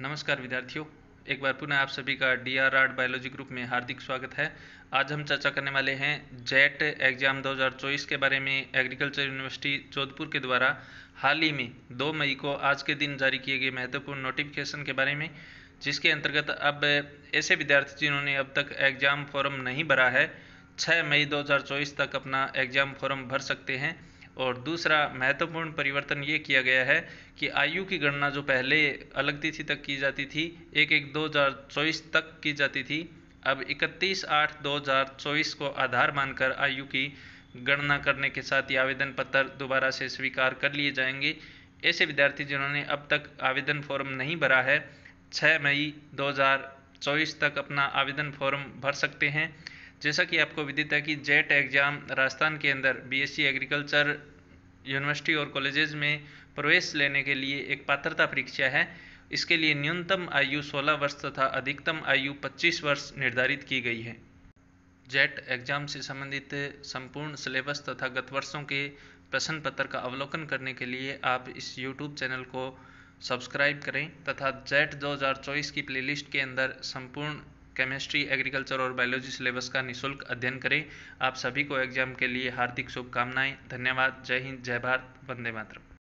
नमस्कार विद्यार्थियों एक बार पुनः आप सभी का D R R biology group में हार्दिक स्वागत है आज हम चर्चा करने वाले हैं जेट एग्जाम 2024 के बारे में एग्रीकल्चर यूनिवर्सिटी जोधपुर के द्वारा हाल ही में 2 मई को आज के दिन जारी किए गए महत्वपूर्ण नोटिफिकेशन के बारे में जिसके अंतर्गत अब ऐसे विद्यार्थी जिन्होंने अब तक एग्जाम फॉर्म नहीं भरा है छः मई दो तक अपना एग्जाम फॉर्म भर सकते हैं और दूसरा महत्वपूर्ण परिवर्तन ये किया गया है कि आयु की गणना जो पहले अलग तिथि तक की जाती थी एक एक दो हज़ार चौबीस तक की जाती थी अब इकतीस आठ दो हज़ार चौबीस को आधार मानकर आयु की गणना करने के साथ ही आवेदन पत्र दोबारा से स्वीकार कर लिए जाएंगे ऐसे विद्यार्थी जिन्होंने अब तक आवेदन फॉर्म नहीं भरा है छः मई चौबीस तक अपना आवेदन फॉर्म भर सकते हैं जैसा कि आपको विदित है कि जेट एग्ज़ाम राजस्थान के अंदर बीएससी एग्रीकल्चर यूनिवर्सिटी और कॉलेजेस में प्रवेश लेने के लिए एक पात्रता परीक्षा है इसके लिए न्यूनतम आयु 16 वर्ष तथा अधिकतम आयु 25 वर्ष निर्धारित की गई है जेट एग्जाम से संबंधित संपूर्ण सिलेबस तथा गत वर्षों के प्रश्न पत्र का अवलोकन करने के लिए आप इस यूट्यूब चैनल को सब्सक्राइब करें तथा जेट 2024 की प्लेलिस्ट के अंदर संपूर्ण केमिस्ट्री एग्रीकल्चर और बायोलॉजी सिलेबस का निःशुल्क अध्ययन करें आप सभी को एग्जाम के लिए हार्दिक शुभकामनाएं धन्यवाद जय हिंद जय भारत वंदे मातरम